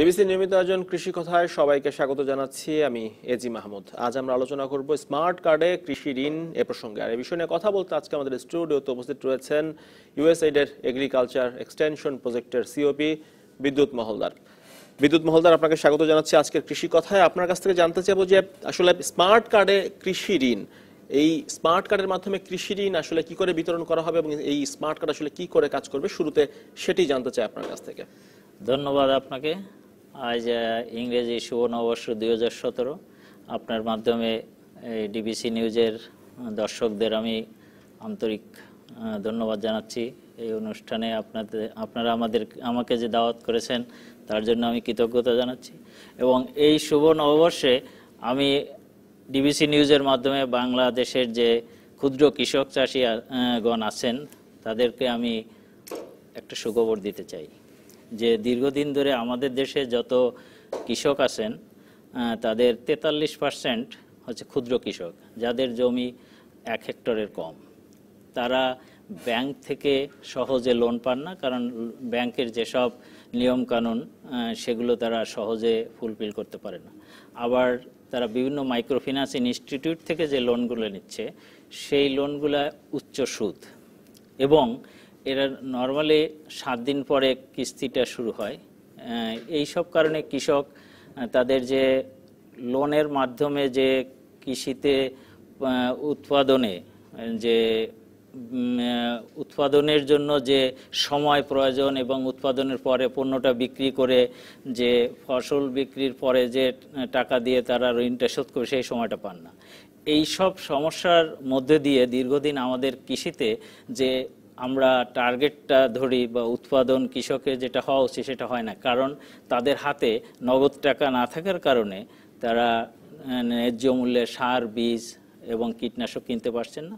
DBC নিয়মিত আয়োজন কৃষি কথায় সবাইকে স্বাগত জানাচ্ছি আমি এজি মাহমুদ আজ আমরা আলোচনা করব স্মার্ট কার্ডে কৃষি ঋণ এ প্রসঙ্গে আর এ বিষয় নিয়ে কথা বলতে আজকে আমাদের স্টুডিওতে উপস্থিত রয়েছেন ইউএসএডের এগ্রিকালচার এক্সটেনশন প্রজেক্টের সিওপি বিদ্যুৎ মহলদার বিদ্যুৎ মহলদার আপনাকে স্বাগত জানাচ্ছি আজকের কৃষি কথায় আপনার কাছ থেকে জানতে চাইবো যে আসলে স্মার্ট কার্ডে কৃষি ঋণ এই স্মার্ট কার্ডের মাধ্যমে কৃষি ঋণ আসলে কি করে বিতরণ করা হবে এবং এই স্মার্ট কার্ড আসলে কি করে কাজ করবে শুরুতে সেটি জানতে চাই আপনার কাছ থেকে ধন্যবাদ আপনাকে আজ ইংরেজি সুবর্ণবর্ষ দুই হাজার সতেরো আপনার মাধ্যমে ডিবিসি নিউজের দর্শকদের আমি আন্তরিক ধন্যবাদ জানাচ্ছি এই অনুষ্ঠানে আপনাদের আপনারা আমাদের আমাকে যে দাওয়াত করেছেন তার জন্য আমি কৃতজ্ঞতা জানাচ্ছি এবং এই শুভ নববর্ষে আমি ডিবিসি নিউজের মাধ্যমে বাংলাদেশের যে ক্ষুদ্র কৃষক চাষী গণ আছেন তাদেরকে আমি একটা সুখবর দিতে চাই যে দীর্ঘদিন ধরে আমাদের দেশে যত কৃষক আছেন তাদের তেতাল্লিশ পার্সেন্ট হচ্ছে ক্ষুদ্র কৃষক যাদের জমি এক হেক্টরের কম তারা ব্যাংক থেকে সহজে লোন পান না কারণ ব্যাংকের যেসব নিয়মকানুন সেগুলো তারা সহজে ফুলফিল করতে পারে না আবার তারা বিভিন্ন মাইক্রোফিন্যান্স ইনস্টিটিউট থেকে যে লোনগুলো নিচ্ছে সেই লোনগুলা উচ্চ সুদ এবং এরা নর্মালি সাত দিন পরে কিস্তিটা শুরু হয় এই সব কারণে কৃষক তাদের যে লোনের মাধ্যমে যে কৃষিতে উৎপাদনে যে উৎপাদনের জন্য যে সময় প্রয়োজন এবং উৎপাদনের পরে পণ্যটা বিক্রি করে যে ফসল বিক্রির পরে যে টাকা দিয়ে তারা ঋণটা শোধ করে সেই সময়টা পান না এই সব সমস্যার মধ্যে দিয়ে দীর্ঘদিন আমাদের কৃষিতে যে আমরা টার্গেটটা ধরি বা উৎপাদন কৃষকের যেটা হওয়া উচিত সেটা হয় না কারণ তাদের হাতে নগদ টাকা না থাকার কারণে তারা ন্যায্য মূল্যে সার বীজ এবং কীটনাশক কিনতে পারছেন না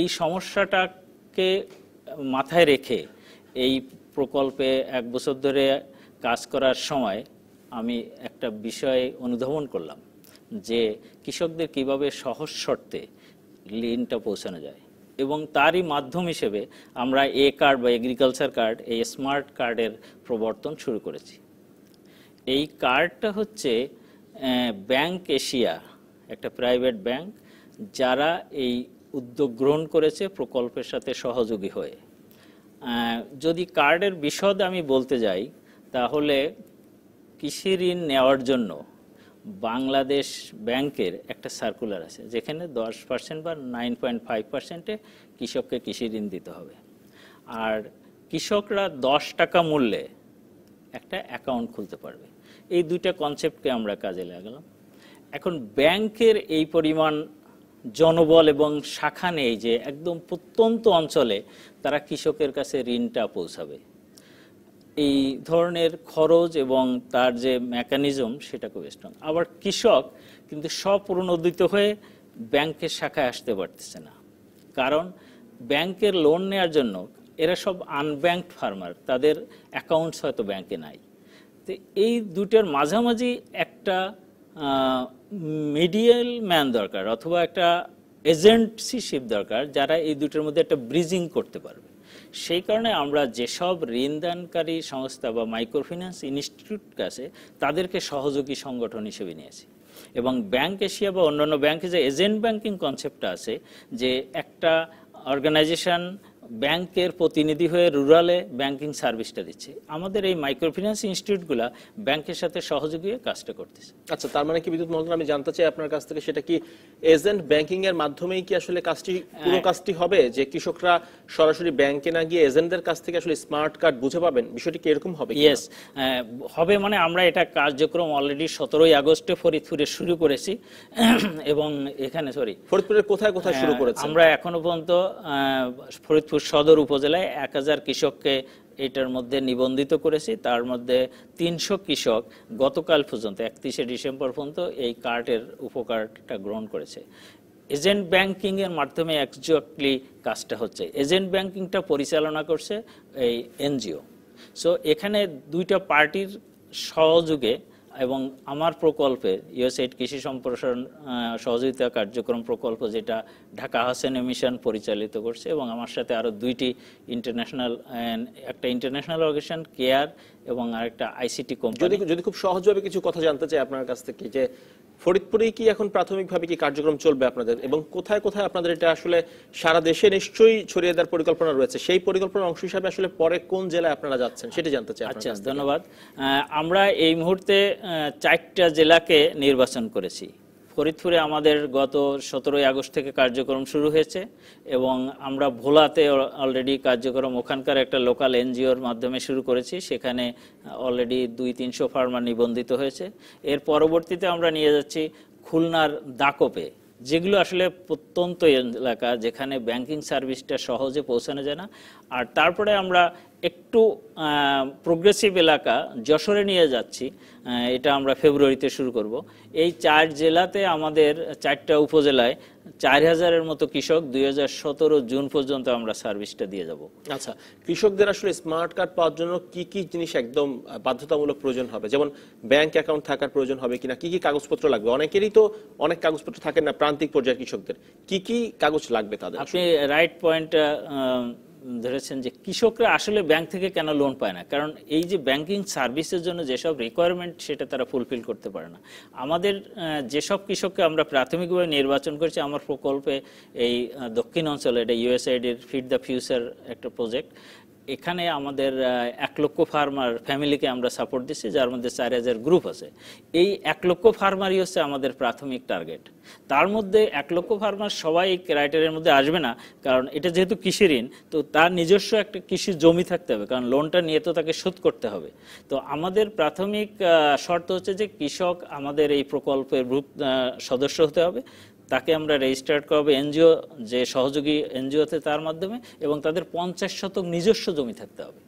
এই সমস্যাটাকে মাথায় রেখে এই প্রকল্পে এক বছর ধরে কাজ করার সময় আমি একটা বিষয়ে অনুধাবন করলাম যে কৃষকদের কিভাবে সহজ শর্তে লিনটা পৌঁছানো যায় এবং তারই মাধ্যম হিসেবে আমরা এ কার্ড বা এগ্রিকালচার কার্ড এই স্মার্ট কার্ডের প্রবর্তন শুরু করেছি এই কার্ডটা হচ্ছে ব্যাংক এশিয়া একটা প্রাইভেট ব্যাংক যারা এই উদ্যোগ গ্রহণ করেছে প্রকল্পের সাথে সহযোগী হয়ে যদি কার্ডের বিশদ আমি বলতে যাই তাহলে কৃষি ঋণ নেওয়ার জন্য বাংলাদেশ ব্যাংকের একটা সার্কুলার আছে যেখানে দশ পার্সেন্ট বা নাইন পয়েন্ট ফাইভ পার্সেন্টে কৃষককে কৃষি ঋণ দিতে হবে আর কৃষকরা দশ টাকা মূল্যে একটা অ্যাকাউন্ট খুলতে পারবে এই দুইটা কনসেপ্টকে আমরা কাজে লাগালাম এখন ব্যাংকের এই পরিমাণ জনবল এবং শাখা নেই যে একদম প্রত্যন্ত অঞ্চলে তারা কৃষকের কাছে ঋণটা পৌঁছাবে এই ধরনের খরচ এবং তার যে মেকানিজম সেটা খুব স্ট্রং আবার কৃষক কিন্তু স্বপ্রণোদিত হয়ে ব্যাংকের শাখায় আসতে পারতেছে না কারণ ব্যাংকের লোন নেওয়ার জন্য এরা সব আনব্যাংকড ফার্মার তাদের অ্যাকাউন্টস হয়তো ব্যাংকে নাই তো এই দুটার মাঝামাঝি একটা মিডিয়াল ম্যান দরকার অথবা একটা এজেন্সিশিপ দরকার যারা এই দুটোর মধ্যে একটা ব্রিজিং করতে পারবে সেই কারণে আমরা যেসব ঋণদানকারী সংস্থা বা মাইক্রোফিন্যান্স ইনস্টিটিউট কাছে তাদেরকে সহযোগী সংগঠন হিসেবে নিয়েছি এবং ব্যাংক এশিয়া বা অন্যান্য ব্যাংকে যে এজেন্ট ব্যাংকিং কনসেপ্টটা আছে যে একটা অর্গানাইজেশন ব্যাংকের প্রতিনিধি হয়ে রুরালে ব্যাংকিং সার্ভিসটা দিচ্ছে আমাদের এই মাইক্রোফিন্যান্স ইনস্টিটিউটগুলো ব্যাংকের সাথে সহযোগী কাজটা করতেছে আচ্ছা তার মানে কি বিদ্যুৎ মন্ত্রণালয় আমি জানতে চাই আপনার কাছ থেকে সেটা কি এজেন্ট ব্যাংকিং এর মাধ্যমেই কি আসলে কাজটি পুরো হ্যাঁ। কাজটি হবে যে কৃষকরা সরাসরি ব্যাংকে না গিয়ে এজেন্টদের কাছ থেকে আসলে স্মার্ট কার্ড বুঝে পাবেন বিষয়টি কি এরকম হবে ইয়েস হবে মানে আমরা এটা কার্যক্রম অলরেডি সতেরোই আগস্টে ফরিদপুরে শুরু করেছি এবং এখানে সরি ফরিদপুরের কোথায় কোথায় শুরু করেছি আমরা এখনো পর্যন্ত ফরিদপুর ফরিদপুর সদর উপজেলায় এক হাজার কৃষককে এটার মধ্যে নিবন্ধিত করেছি তার মধ্যে তিনশো কৃষক গতকাল পর্যন্ত একত্রিশে ডিসেম্বর পর্যন্ত এই কার্ডের উপকারটা গ্রহণ করেছে এজেন্ট ব্যাংকিংয়ের মাধ্যমে একজাক্টলি কাজটা হচ্ছে এজেন্ট ব্যাংকিংটা পরিচালনা করছে এই এনজিও সো এখানে দুইটা পার্টির সহযোগে এবং আমার প্রকল্পে ইউএসএড কৃষি সম্প্রসারণ সহযোগিতা কার্যক্রম প্রকল্প যেটা ঢাকা হাসেন মিশন পরিচালিত করছে এবং আমার সাথে আরও দুইটি ইন্টারন্যাশনাল একটা ইন্টারন্যাশনাল অর্গানাইজেশন কেয়ার এবং আরেকটা আইসিটি কোম্পানি যদি খুব সহজভাবে কিছু কথা জানতে চাই আপনার কাছ থেকে যে ফরিদপুরেই কি এখন প্রাথমিকভাবে কি কার্যক্রম চলবে আপনাদের এবং কোথায় কোথায় আপনাদের এটা আসলে সারা দেশে নিশ্চয়ই ছড়িয়ে দেওয়ার পরিকল্পনা রয়েছে সেই পরিকল্পনার অংশ হিসাবে আসলে পরে কোন জেলায় আপনারা যাচ্ছেন সেটি জানতে চাই আচ্ছা ধন্যবাদ আমরা এই মুহূর্তে চারটা জেলাকে নির্বাচন করেছি ফরিদপুরে আমাদের গত সতেরোই আগস্ট থেকে কার্যক্রম শুরু হয়েছে এবং আমরা ভোলাতে অলরেডি কার্যক্রম ওখানকার একটা লোকাল এনজিওর মাধ্যমে শুরু করেছি সেখানে অলরেডি দুই তিনশো ফার্মার নিবন্ধিত হয়েছে এর পরবর্তীতে আমরা নিয়ে যাচ্ছি খুলনার দাকোপে যেগুলো আসলে প্রত্যন্ত এলাকা যেখানে ব্যাংকিং সার্ভিসটা সহজে পৌঁছানো যায় না আর তারপরে আমরা একটু প্রোগ্রেসিভ এলাকা যশোরে নিয়ে যাচ্ছি এটা আমরা ফেব্রুয়ারিতে শুরু করব এই চার জেলাতে আমাদের চারটা উপজেলায় চার হাজারের মতো কৃষক দুই হাজার জুন পর্যন্ত আমরা সার্ভিসটা দিয়ে যাব আচ্ছা কৃষকদের আসলে স্মার্ট কার্ড পাওয়ার জন্য কি কি জিনিস একদম বাধ্যতামূলক প্রয়োজন হবে যেমন ব্যাংক অ্যাকাউন্ট থাকার প্রয়োজন হবে কিনা কি কি কাগজপত্র লাগবে অনেকেরই তো অনেক কাগজপত্র থাকে না প্রান্তিক পর্যায়ের কৃষকদের কি কি কাগজ লাগবে তাদের আপনি রাইট পয়েন্টটা ধরেছেন যে কৃষকরা আসলে ব্যাংক থেকে কেন লোন পায় না কারণ এই যে ব্যাংকিং সার্ভিসের জন্য যেসব রিকোয়ারমেন্ট সেটা তারা ফুলফিল করতে পারে না আমাদের যেসব কৃষককে আমরা প্রাথমিকভাবে নির্বাচন করেছি আমার প্রকল্পে এই দক্ষিণ অঞ্চলে এটা ইউএসআইডির ফিট দ্য ফিউচার একটা প্রজেক্ট এখানে আমাদের এক লক্ষ ফার্মার ফ্যামিলিকে আমরা সাপোর্ট দিচ্ছি যার মধ্যে চার হাজার গ্রুপ আছে এই এক লক্ষ ফার্মারই হচ্ছে আমাদের প্রাথমিক টার্গেট তার মধ্যে এক লক্ষ ফার্মার সবাই ক্রাইটেরিয়ার মধ্যে আসবে না কারণ এটা যেহেতু কৃষি ঋণ তো তার নিজস্ব একটা কৃষির জমি থাকতে হবে কারণ লোনটা নিয়ে তো তাকে শোধ করতে হবে তো আমাদের প্রাথমিক শর্ত হচ্ছে যে কৃষক আমাদের এই প্রকল্পের গ্রুপ সদস্য হতে হবে তাকে আমরা রেজিস্টার্ড করাবো এনজিও যে সহযোগী এনজিওতে তার মাধ্যমে এবং তাদের পঞ্চাশ শতক নিজস্ব জমি থাকতে হবে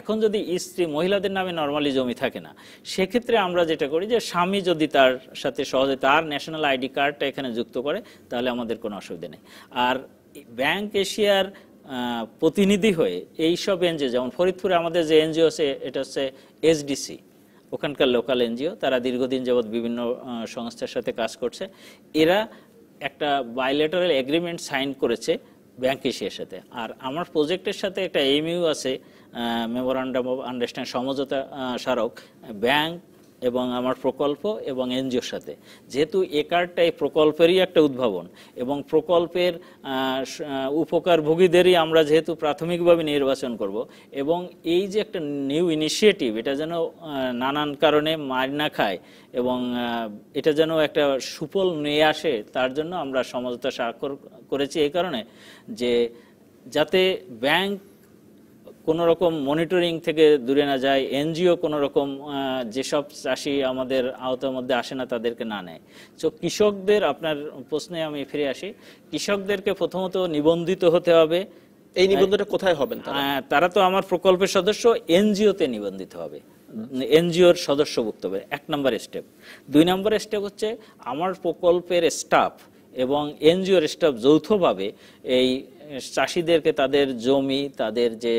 এখন যদি স্ত্রী মহিলাদের নামে নর্মালি জমি থাকে না সেক্ষেত্রে আমরা যেটা করি যে স্বামী যদি তার সাথে সহজে তার ন্যাশনাল আইডি কার্ডটা এখানে যুক্ত করে তাহলে আমাদের কোনো অসুবিধা নেই আর ব্যাংক এশিয়ার প্রতিনিধি হয়ে এইসব এনজিও যেমন ফরিদপুরে আমাদের যে এনজিও আছে এটা হচ্ছে এসডিসি ওখানকার লোকাল এনজিও তারা দীর্ঘদিন যাবৎ বিভিন্ন সংস্থার সাথে কাজ করছে এরা একটা বাইলেটারাল এগ্রিমেন্ট সাইন করেছে ব্যাংক এশিয়ার সাথে আর আমার প্রজেক্টের সাথে একটা এমইউ আছে মেমোরান্ডাম অফ আন্ডারস্ট্যান্ড সমঝোতা স্মারক ব্যাংক এবং আমার প্রকল্প এবং এনজিওর সাথে যেহেতু এ কার্ডটা এই প্রকল্পেরই একটা উদ্ভাবন এবং প্রকল্পের উপকারভোগীদেরই আমরা যেহেতু প্রাথমিকভাবে নির্বাচন করব এবং এই যে একটা নিউ ইনিশিয়েটিভ এটা যেন নানান কারণে মার না খায় এবং এটা যেন একটা সুফল নিয়ে আসে তার জন্য আমরা সমঝোতা স্বাক্ষর করেছি এই কারণে যে যাতে ব্যাংক কোনো রকম মনিটরিং থেকে দূরে না যায় এনজিও কোনো রকম যেসব চাষি আমাদের আওতার মধ্যে আসে না তাদেরকে না নেয় তো কৃষকদের আপনার প্রশ্নে আমি ফিরে আসি কৃষকদেরকে প্রথমত নিবন্ধিত হতে হবে এই নিবন্ধনটা কোথায় হবেন তারা হ্যাঁ, তো আমার প্রকল্পের সদস্য এনজিওতে নিবন্ধিত হবে এনজিওর সদস্যভুক্ত হবে এক নম্বর স্টেপ দুই নম্বর স্টেপ হচ্ছে আমার প্রকল্পের স্টাফ এবং এনজিওর স্টাফ যৌথভাবে এই চাষিদেরকে তাদের জমি তাদের যে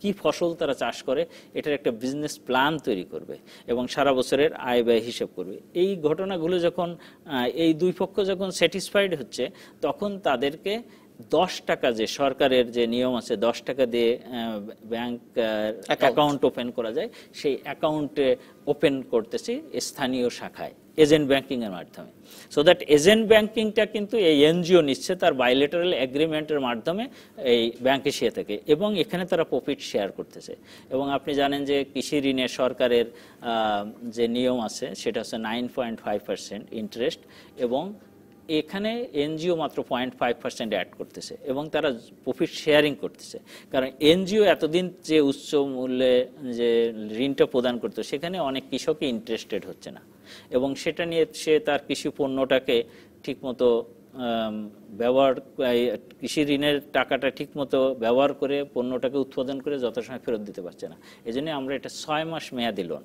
কি ফসল তারা চাষ করে এটার একটা বিজনেস প্ল্যান তৈরি করবে এবং সারা বছরের আয় ব্যয় হিসেব করবে এই ঘটনাগুলো যখন এই দুই পক্ষ যখন স্যাটিসফাইড হচ্ছে তখন তাদেরকে দশ টাকা যে সরকারের যে নিয়ম আছে দশ টাকা দিয়ে ব্যাংক অ্যাকাউন্ট ওপেন করা যায় সেই অ্যাকাউন্টে ওপেন করতেছি স্থানীয় শাখায় এজেন্ট এর মাধ্যমে সো দ্যাট এজেন্ট ব্যাংকিংটা কিন্তু এই এনজিও নিচ্ছে তার বাইলেটারাল এগ্রিমেন্টের মাধ্যমে এই ব্যাংকে এশিয়া থেকে এবং এখানে তারা প্রফিট শেয়ার করতেছে এবং আপনি জানেন যে কৃষি ঋণে সরকারের যে নিয়ম আছে সেটা হচ্ছে nine point five percent interest এবং এখানে এনজিও মাত্র পয়েন্ট ফাইভ পার্সেন্ট অ্যাড করতেছে এবং তারা প্রফিট শেয়ারিং করতেছে কারণ এনজিও এতদিন যে উচ্চ মূল্যে যে ঋণটা প্রদান করতো সেখানে অনেক কৃষকই ইন্টারেস্টেড হচ্ছে না এবং সেটা নিয়ে সে তার কৃষি পণ্যটাকে ঠিকমতো ব্যবহার কৃষি ঋণের টাকাটা ঠিকমতো ব্যবহার করে পণ্যটাকে উৎপাদন করে যথাসময় ফেরত দিতে পারছে না এই আমরা এটা ছয় মাস মেয়াদি লোন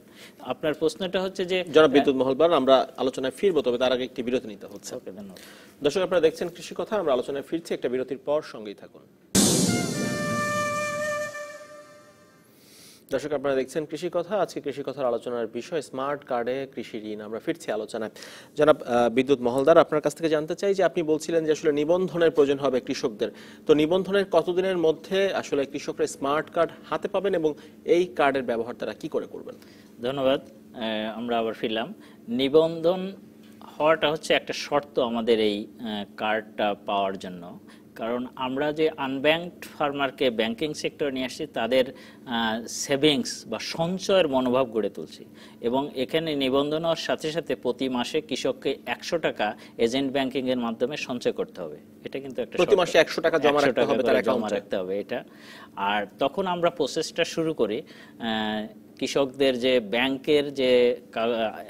আপনার প্রশ্নটা হচ্ছে যে যারা বিদ্যুৎ মহলবার আমরা আলোচনায় ফিরবো তবে তার আগে একটি বিরতি নিতে হচ্ছে দর্শক আপনারা দেখছেন কৃষি কথা আমরা আলোচনায় ফিরছি একটা বিরতির পর সঙ্গেই থাকুন দর্শক আপনারা দেখছেন কৃষি কথা আজকে কৃষি কথার আলোচনার বিষয় স্মার্ট কার্ডে কৃষি ঋণ আমরা ফিরছি আলোচনায় জনাব বিদ্যুৎ মহলদার আপনার কাছ থেকে জানতে চাই যে আপনি বলছিলেন যে আসলে নিবন্ধনের প্রয়োজন হবে কৃষকদের তো নিবন্ধনের কতদিনের মধ্যে আসলে কৃষকরা স্মার্ট কার্ড হাতে পাবেন এবং এই কার্ডের ব্যবহার তারা কি করে করবেন ধন্যবাদ আমরা আবার ফিরলাম নিবন্ধন হওয়াটা হচ্ছে একটা শর্ত আমাদের এই কার্ডটা পাওয়ার জন্য কারণ আমরা যে আনব্যাঙ্কড ফার্মারকে ব্যাংকিং সেক্টরে নিয়ে আসছি তাদের সেভিংস বা সঞ্চয়ের মনোভাব গড়ে তুলছি এবং এখানে নিবন্ধন হওয়ার সাথে সাথে প্রতি মাসে কৃষককে একশো টাকা এজেন্ট ব্যাংকিং এর মাধ্যমে সঞ্চয় করতে হবে এটা কিন্তু একটা প্রতি মাসে একশো টাকা জমা রাখতে হবে জমা রাখতে হবে এটা আর তখন আমরা প্রসেসটা শুরু করি কৃষকদের যে ব্যাংকের যে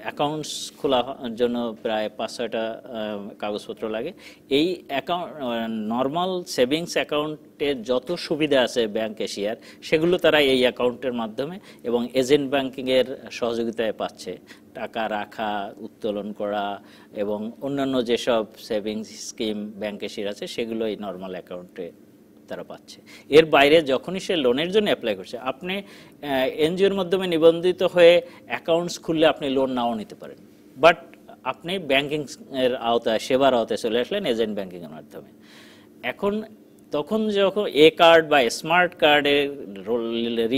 অ্যাকাউন্টস খোলা জন্য প্রায় পাঁচ ছয়টা কাগজপত্র লাগে এই অ্যাকাউন্ট নর্মাল সেভিংস অ্যাকাউন্টে যত সুবিধা আছে ব্যাংক এশিয়ার সেগুলো তারা এই অ্যাকাউন্টের মাধ্যমে এবং এজেন্ট ব্যাংকিংয়ের সহযোগিতায় পাচ্ছে টাকা রাখা উত্তোলন করা এবং অন্যান্য যেসব সেভিংস স্কিম ব্যাংক এশিয়ার আছে সেগুলো এই নর্মাল অ্যাকাউন্টে তারা পাচ্ছে এর বাইরে যখনই সে লোনের জন্য অ্যাপ্লাই করছে আপনি এনজিওর মাধ্যমে নিবন্ধিত হয়ে অ্যাকাউন্টস খুললে আপনি লোন নাও নিতে পারেন বাট আপনি ব্যাংকিং এর আওতায় সেবার আওতায় চলে আসলেন এজেন্ট ব্যাংকিংয়ের মাধ্যমে এখন তখন যখন এ কার্ড বা স্মার্ট কার্ডের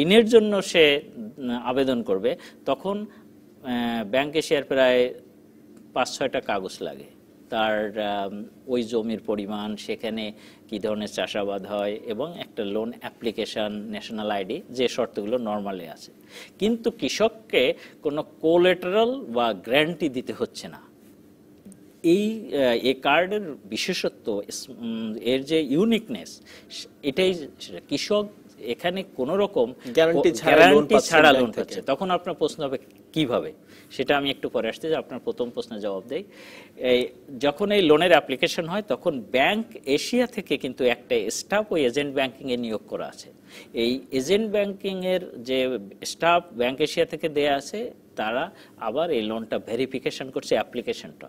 ঋণের জন্য সে আবেদন করবে তখন ব্যাংকে এশিয়ার প্রায় পাঁচ ছয়টা কাগজ লাগে তার ওই জমির পরিমাণ সেখানে কি ধরনের চাষাবাদ হয় এবং একটা লোন অ্যাপ্লিকেশান ন্যাশনাল আইডি যে শর্তগুলো নর্মালি আছে কিন্তু কৃষককে কোনো কোলেটারাল বা গ্যারান্টি দিতে হচ্ছে না এই এ কার্ডের বিশেষত্ব এর যে ইউনিকনেস এটাই কৃষক এখানে কোন রকম গ্যারান্টি ছাড়া লোন পাচ্ছে তখন আপনার প্রশ্ন হবে কিভাবে সেটা আমি একটু পরে আসতে আপনার প্রথম প্রশ্নের জবাব দেই যখন এই লোনের অ্যাপ্লিকেশন হয় তখন ব্যাংক এশিয়া থেকে কিন্তু একটা স্টাফ ওই এজেন্ট ব্যাংকিং এ নিয়োগ করা আছে এই এজেন্ট ব্যাংকিং এর যে স্টাফ ব্যাংক এশিয়া থেকে দেয়া আছে তারা আবার এই লোনটা ভেরিফিকেশন করছে অ্যাপ্লিকেশনটা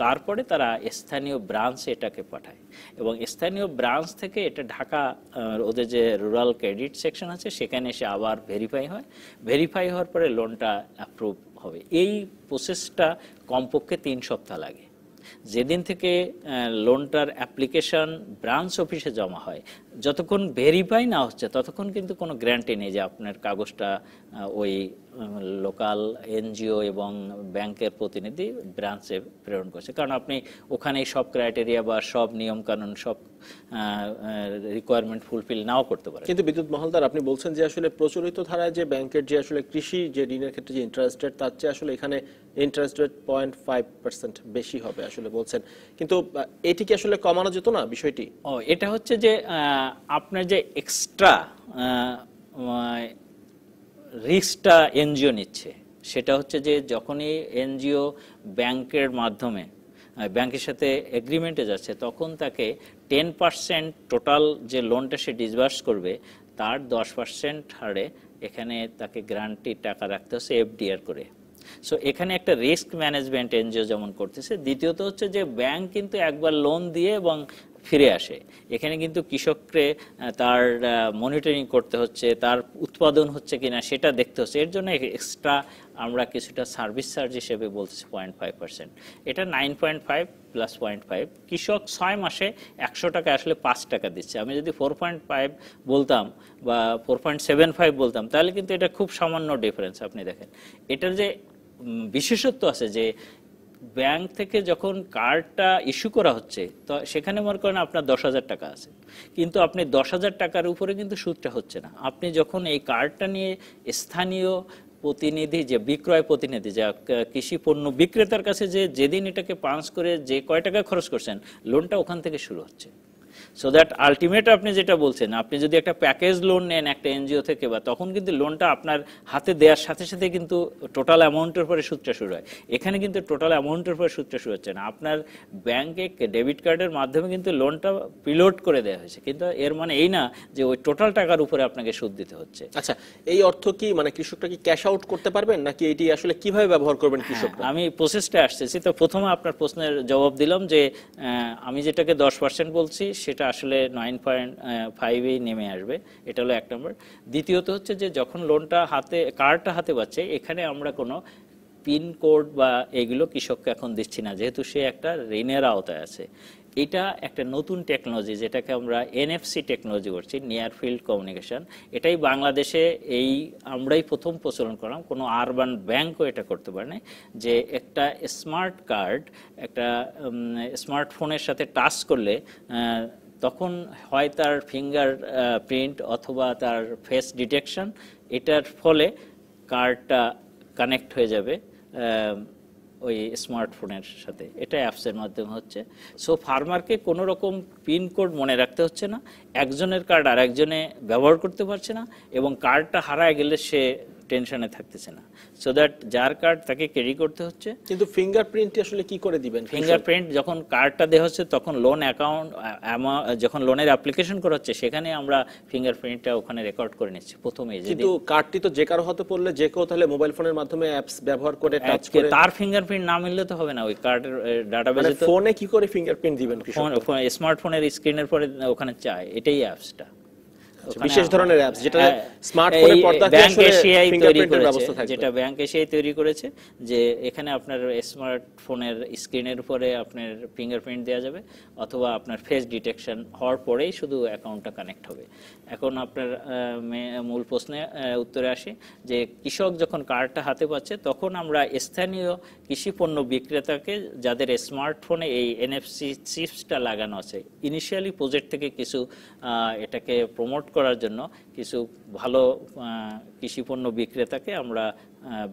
তারপরে তারা স্থানীয় ব্রাঞ্চে এটাকে পাঠায় এবং স্থানীয় ব্রাঞ্চ থেকে এটা ঢাকা ওদের যে রুরাল ক্রেডিট সেকশন আছে সেখানে এসে আবার ভেরিফাই হয় ভেরিফাই হওয়ার পরে লোনটা অ্যাপ্রুভ হবে এই প্রসেসটা কমপক্ষে তিন সপ্তাহ লাগে যেদিন থেকে লোনটার অ্যাপ্লিকেশন ব্রাঞ্চ অফিসে জমা হয় যতক্ষণ ভেরিফাই না হচ্ছে ততক্ষণ কিন্তু কোনো গ্যারান্টি নেই যে আপনার কাগজটা ওই লোকাল এনজিও এবং ব্যাংকের প্রতিনিধি ব্রাঞ্চে প্রেরণ করছে কারণ আপনি ওখানেই সব ক্রাইটেরিয়া বা সব নিয়মকানুন সব রিকোয়ারমেন্ট ফুলফিল নাও করতে পারে কিন্তু বিদ্যুৎ মহলদার আপনি বলছেন যে আসলে প্রচলিত ধারায় যে ব্যাংকের যে আসলে কৃষি যে ঋণের ক্ষেত্রে যে ইন্টারেস্ট রেট তার চেয়ে আসলে এখানে interest rate point five percent বেশি হবে আসলে বলছেন কিন্তু এটি কি আসলে কমানো যেত না বিষয়টি ও এটা হচ্ছে যে আপনার যে এক্সট্রা রিস্কটা এনজিও নিচ্ছে সেটা হচ্ছে যে যখনই এনজিও ব্যাংকের মাধ্যমে ব্যাংকের সাথে এগ্রিমেন্টে যাচ্ছে তখন তাকে টেন পার্সেন্ট টোটাল যে লোনটা সে ডিসবার্স করবে তার দশ পার্সেন্ট হারে এখানে তাকে গ্রান্টির টাকা রাখতে হচ্ছে এফডিআর করে সো এখানে একটা রিস্ক ম্যানেজমেন্ট এনজিও যেমন করতেছে দ্বিতীয়ত হচ্ছে যে ব্যাংক কিন্তু একবার লোন দিয়ে এবং ফিরে আসে এখানে কিন্তু কৃষককে তার মনিটরিং করতে হচ্ছে তার উৎপাদন হচ্ছে কিনা সেটা দেখতে হচ্ছে এর জন্য এক্সট্রা আমরা কিছুটা সার্ভিস চার্জ হিসেবে বলতেছি পয়েন্ট ফাইভ পার্সেন্ট এটা nine point five plus point five কৃষক ছয় মাসে একশো টাকা আসলে পাঁচ টাকা দিচ্ছে আমি যদি ফোর পয়েন্ট ফাইভ বলতাম বা ফোর পয়েন্ট সেভেন ফাইভ বলতাম তাহলে কিন্তু এটা খুব সামান্য ডিফারেন্স আপনি দেখেন এটার যে বিশেষত্ব আছে যে ব্যাংক থেকে যখন কার্ডটা ইস্যু করা হচ্ছে তো সেখানে মনে করেন আপনার দশ হাজার টাকা আছে কিন্তু আপনি দশ হাজার টাকার উপরে কিন্তু সুদটা হচ্ছে না আপনি যখন এই কার্ডটা নিয়ে স্থানীয় প্রতিনিধি যে বিক্রয় প্রতিনিধি যা কৃষি পণ্য বিক্রেতার কাছে যে যেদিন এটাকে পাঞ্চ করে যে কয় টাকা খরচ করছেন লোনটা ওখান থেকে শুরু হচ্ছে সো দ্যাট আলটিমেট আপনি যেটা বলছেন আপনি যদি একটা প্যাকেজ লোন নেন একটা এনজিও থেকে বা তখন কিন্তু লোনটা আপনার হাতে দেওয়ার সাথে সাথে কিন্তু টোটাল অ্যামাউন্টের পরে সুদটা শুরু হয় এখানে কিন্তু টোটাল অ্যামাউন্টের পরে সুদটা শুরু হচ্ছে না আপনার ব্যাংকে ডেবিট কার্ডের মাধ্যমে কিন্তু লোনটা প্রিলোড করে দেওয়া হয়েছে কিন্তু এর মানে এই না যে ওই টোটাল টাকার উপরে আপনাকে সুদ দিতে হচ্ছে আচ্ছা এই অর্থ কি মানে কৃষকটা কি ক্যাশ আউট করতে পারবেন নাকি এটি আসলে কিভাবে ব্যবহার করবেন হ্যাঁ, কৃষক আমি প্রসেসটা আসতেছি তো প্রথমে আপনার প্রশ্নের জবাব দিলাম যে আমি যেটাকে দশ পার্সেন্ট বলছি সেটা এটা আসলে নাইন পয়েন্ট ফাইভেই নেমে আসবে এটা হলো এক নম্বর দ্বিতীয়ত হচ্ছে যে যখন লোনটা হাতে কার্ডটা হাতে পাচ্ছে এখানে আমরা কোনো পিন কোড বা এগুলো কৃষককে এখন দিচ্ছি না যেহেতু সে একটা ঋণের আওতায় আছে এটা একটা নতুন টেকনোলজি যেটাকে আমরা এনএফসি টেকনোলজি করছি নিয়ার ফিল্ড কমিউনিকেশন এটাই বাংলাদেশে এই আমরাই প্রথম প্রচলন করলাম কোনো আরবান ব্যাংকও এটা করতে পারে না যে একটা স্মার্ট কার্ড একটা স্মার্টফোনের সাথে টাচ করলে তখন হয় তার ফিঙ্গার প্রিন্ট অথবা তার ফেস ডিটেকশন এটার ফলে কার্ডটা কানেক্ট হয়ে যাবে ওই স্মার্টফোনের সাথে এটা অ্যাপসের মাধ্যমে হচ্ছে সো ফার্মারকে কোনো রকম পিনকোড মনে রাখতে হচ্ছে না একজনের কার্ড আর একজনে ব্যবহার করতে পারছে না এবং কার্ডটা হারায় গেলে সে টেনশনে থাকতেছে না সো দ্যাট যার কার্ড তাকে ক্যারি করতে হচ্ছে কিন্তু ফিঙ্গারপ্রিন্টটি আসলে কি করে দিবেন ফিঙ্গারপ্রিন্ট যখন কার্ডটা দেওয়া হচ্ছে তখন লোন অ্যাকাউন্ট যখন লোনের অ্যাপ্লিকেশন করা হচ্ছে সেখানে আমরা ফিঙ্গারপ্রিন্টটা ওখানে রেকর্ড করে নিচ্ছি প্রথমে কিন্তু কার্ডটি তো যে কারো হতে পড়লে যে কেউ তাহলে মোবাইল ফোনের মাধ্যমে অ্যাপস ব্যবহার করে টাচ করে তার ফিঙ্গারপ্রিন্ট না মিললে তো হবে না ওই কার্ডের ডাটাবেসে ফোনে কি করে ফিঙ্গারপ্রিন্ট দিবেন স্মার্টফোনের স্ক্রিনের পরে ওখানে চায় এটাই অ্যাপসটা আচ্ছা, বিশেষ ধরনের অ্যাপস যেটা স্মার্টফোনে হ্যাঁ, পর্দা ব্যাংক এশিয়াই তৈরি করেছে যেটা ব্যাংক এশিয়াই তৈরি করেছে যে এখানে আপনার স্মার্টফোনের স্ক্রিনের উপরে আপনার ফিঙ্গারপ্রিন্ট দেওয়া যাবে অথবা আপনার ফেস ডিটেকশন হওয়ার পরেই শুধু অ্যাকাউন্টটা কানেক্ট হবে এখন আপনার মূল প্রশ্নে উত্তরে আসি যে কৃষক যখন কার্ডটা হাতে পাচ্ছে তখন আমরা স্থানীয় কৃষি পণ্য বিক্রেতাকে যাদের স্মার্টফোনে এই এনএফসি চিপসটা লাগানো আছে ইনিশিয়ালি প্রজেক্ট থেকে কিছু এটাকে প্রমোট করার জন্য কিছু ভালো কৃষিপণ্য বিক্রেতাকে আমরা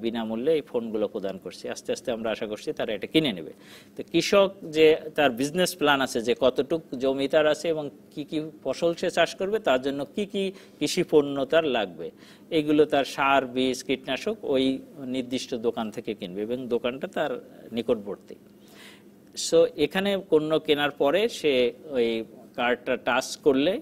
বিনামূল্যে এই ফোনগুলো প্রদান করছি আস্তে আস্তে আমরা আশা করছি তারা এটা কিনে নেবে তো কৃষক যে তার বিজনেস প্ল্যান আছে যে কতটুক জমি তার আছে এবং কি কি ফসল সে চাষ করবে তার জন্য কি কি কৃষি পণ্য তার লাগবে এগুলো তার সার বীজ কীটনাশক ওই নির্দিষ্ট দোকান থেকে কিনবে এবং দোকানটা তার নিকটবর্তী সো এখানে পণ্য কেনার পরে সে ওই কার্ডটা টাচ করলে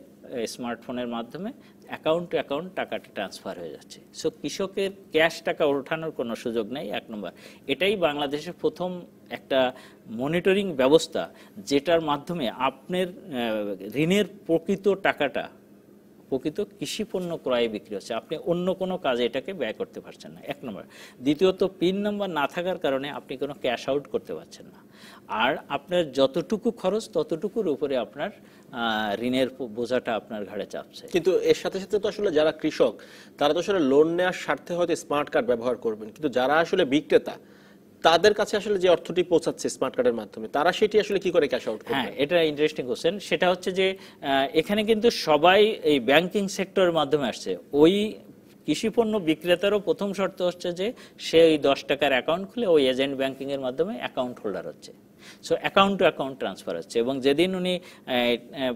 স্মার্টফোনের মাধ্যমে অ্যাকাউন্ট টু অ্যাকাউন্ট টাকাটা ট্রান্সফার হয়ে যাচ্ছে সো কৃষকের ক্যাশ টাকা ওঠানোর কোনো সুযোগ নেই এক নম্বর এটাই বাংলাদেশের প্রথম একটা মনিটরিং ব্যবস্থা যেটার মাধ্যমে আপনার ঋণের প্রকৃত টাকাটা প্রকৃত কৃষি পণ্য ক্রয়ে বিক্রি হচ্ছে আপনি অন্য কোনো কাজে এটাকে ব্যয় করতে পারছেন না এক নম্বর দ্বিতীয়ত পিন নম্বর না থাকার কারণে আপনি কোনো ক্যাশ আউট করতে পারছেন না আর আপনার যতটুকু খরচ ততটুকুর উপরে আপনার ঋণের বোঝাটা আপনার ঘাড়ে চাপছে কিন্তু এর সাথে সাথে তো আসলে যারা কৃষক তারা তো আসলে লোন নেওয়ার স্বার্থে হয়তো স্মার্ট কার্ড ব্যবহার করবেন কিন্তু যারা আসলে বিক্রেতা তাদের কাছে আসলে যে অর্থটি পৌঁছাচ্ছে স্মার্ট কার্ডের মাধ্যমে তারা সেটি আসলে কি করে ক্যাশ আউট হ্যাঁ এটা ইন্টারেস্টিং কোশ্চেন সেটা হচ্ছে যে এখানে কিন্তু সবাই এই ব্যাংকিং সেক্টরের মাধ্যমে আসছে ওই কৃষিপণ্য বিক্রেতারও প্রথম শর্ত হচ্ছে যে সে ওই দশ টাকার অ্যাকাউন্ট খুলে ওই এজেন্ট এর মাধ্যমে অ্যাকাউন্ট হোল্ডার হচ্ছে so account to account transfer হচ্ছে এবং যেদিন উনি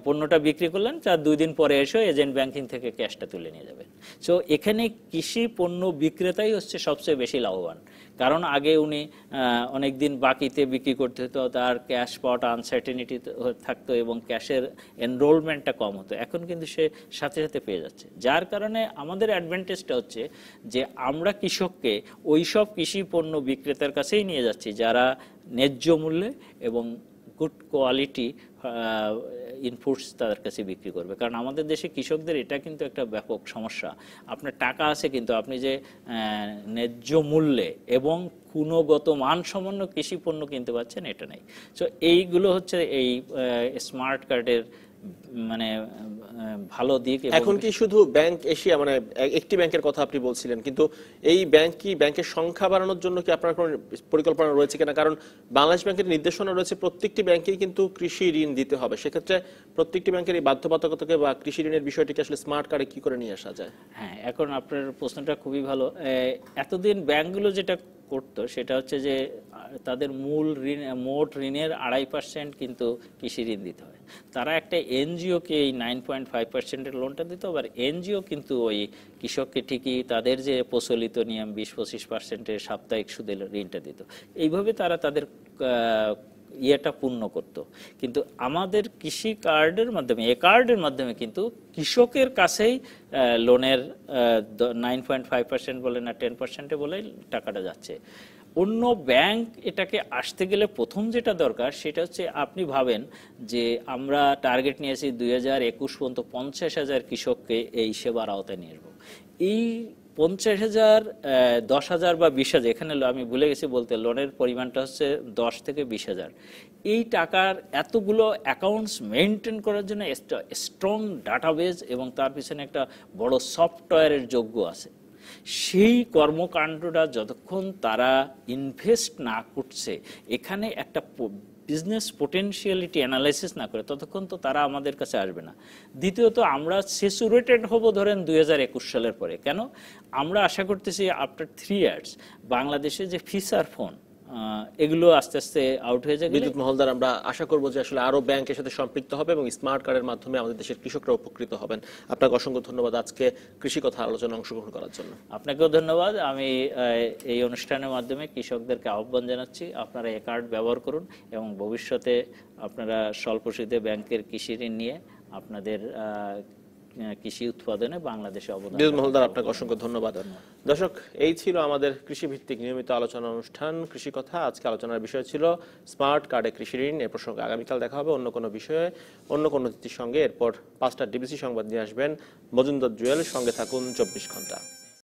পণ্যটা বিক্রি করলেন তার দুই দিন পরে এসে এজেন্ট ব্যাংকিং থেকে ক্যাশটা তুলে নিয়ে যাবেন সো এখানে কৃষি পণ্য বিক্রেতাই হচ্ছে সবচেয়ে বেশি লাভবান কারণ আগে উনি অনেক দিন বাকিতে বিক্রি করতে হতো তার ক্যাশ স্পট আনসার্টেনিটি থাকতো এবং ক্যাশের এনরোলমেন্টটা কম হতো এখন কিন্তু সে সাথে সাথে পেয়ে যাচ্ছে যার কারণে আমাদের অ্যাডভান্টেজটা হচ্ছে যে আমরা কৃষককে ওই সব কৃষি পণ্য বিক্রেতার কাছেই নিয়ে যাচ্ছি যারা ন্যায্য মূল্যে এবং গুড কোয়ালিটি ইনপুটস তাদের কাছে বিক্রি করবে কারণ আমাদের দেশে কৃষকদের এটা কিন্তু একটা ব্যাপক সমস্যা আপনার টাকা আছে কিন্তু আপনি যে ন্যায্য মূল্যে এবং গুণগত সমন্বয় কৃষি পণ্য কিনতে পারছেন এটা নেই সো এইগুলো হচ্ছে এই স্মার্ট কার্ডের মানে ভালো দিক এখন কি শুধু ব্যাংক এশিয়া মানে একটি ব্যাংকের কথা আপনি বলছিলেন কিন্তু এই ব্যাংক কি ব্যাংকের সংখ্যা বাড়ানোর জন্য কি আপনার কোন পরিকল্পনা রয়েছে কিনা কারণ বাংলাদেশ ব্যাংকের নির্দেশনা রয়েছে প্রত্যেকটি ব্যাংকেই কিন্তু কৃষি ঋণ দিতে হবে সেক্ষেত্রে প্রত্যেকটি ব্যাংকের এই বাধ্যবাধকতাকে বা কৃষি ঋণের বিষয়টিকে আসলে স্মার্ট কার্ডে কি করে নিয়ে আসা যায় হ্যাঁ এখন আপনার প্রশ্নটা খুবই ভালো এতদিন ব্যাংকগুলো যেটা করতো সেটা হচ্ছে যে তাদের মূল ঋণ মোট ঋণের আড়াই পার্সেন্ট কিন্তু কৃষি ঋণ দিতে হয় তারা একটা এনজিওকে এই নাইন পয়েন্ট ফাইভ পার্সেন্টের লোনটা দিত আবার এনজিও কিন্তু ওই কৃষককে ঠিকই তাদের যে প্রচলিত নিয়ম বিশ পঁচিশ পার্সেন্টের সাপ্তাহিক সুদের ঋণটা দিত এইভাবে তারা তাদের ইয়েটা পূর্ণ করত। কিন্তু আমাদের কৃষি কার্ডের মাধ্যমে এ কার্ডের মাধ্যমে কিন্তু কৃষকের কাছেই লোনের নাইন পয়েন্ট ফাইভ পার্সেন্ট বলে না টেন পার্সেন্টে বলেই টাকাটা যাচ্ছে অন্য ব্যাংক এটাকে আসতে গেলে প্রথম যেটা দরকার সেটা হচ্ছে আপনি ভাবেন যে আমরা টার্গেট নিয়েছি দুই হাজার একুশ পর্যন্ত পঞ্চাশ হাজার কৃষককে এই সেবার আওতায় নিয়ে আসবো এই পঞ্চাশ হাজার দশ হাজার বা বিশ হাজার এখানে আমি ভুলে গেছি বলতে লোনের পরিমাণটা হচ্ছে দশ থেকে বিশ হাজার এই টাকার এতগুলো অ্যাকাউন্টস মেনটেন করার জন্য স্ট্রং ডাটাবেজ এবং তার পিছনে একটা বড় সফটওয়্যারের যোগ্য আছে সেই কর্মকাণ্ডটা যতক্ষণ তারা ইনভেস্ট না করছে এখানে একটা বিজনেস পোটেন্সিয়ালিটি অ্যানালাইসিস না করে ততক্ষণ তো তারা আমাদের কাছে আসবে না দ্বিতীয়ত আমরা সেচুরেটেড হব ধরেন দুই সালের পরে কেন আমরা আশা করতেছি আফটার থ্রি ইয়ার্স বাংলাদেশে যে ফিচার ফোন এগুলো আস্তে আস্তে আউট হয়ে যায় বিদ্যুৎ মহলদার আমরা আশা করব যে আসলে আরো ব্যাংকের সাথে সম্পৃক্ত হবে এবং স্মার্ট কার্ডের মাধ্যমে আমাদের দেশের কৃষকরা উপকৃত হবেন আপনাকে অসংখ্য ধন্যবাদ আজকে কৃষি কথা আলোচনা অংশগ্রহণ করার জন্য আপনাকেও ধন্যবাদ আমি এই অনুষ্ঠানের মাধ্যমে কৃষকদেরকে আহ্বান জানাচ্ছি আপনারা এ কার্ড ব্যবহার করুন এবং ভবিষ্যতে আপনারা স্বল্প সুদে ব্যাংকের কৃষি ঋণ নিয়ে আপনাদের কৃষি উৎপাদনে বাংলাদেশে অবদান আপনাকে অসংখ্য ধন্যবাদ দর্শক এই ছিল আমাদের কৃষিভিত্তিক নিয়মিত আলোচনা অনুষ্ঠান কৃষি কথা আজকে আলোচনার বিষয় ছিল স্মার্ট কার্ডে কৃষি ঋণ এ প্রসঙ্গে আগামীকাল দেখা হবে অন্য কোনো বিষয়ে অন্য কোনো নীতির সঙ্গে এরপর পাঁচটা ডিবিসি সংবাদ নিয়ে আসবেন মজুমদার জুয়েল সঙ্গে থাকুন চব্বিশ ঘন্টা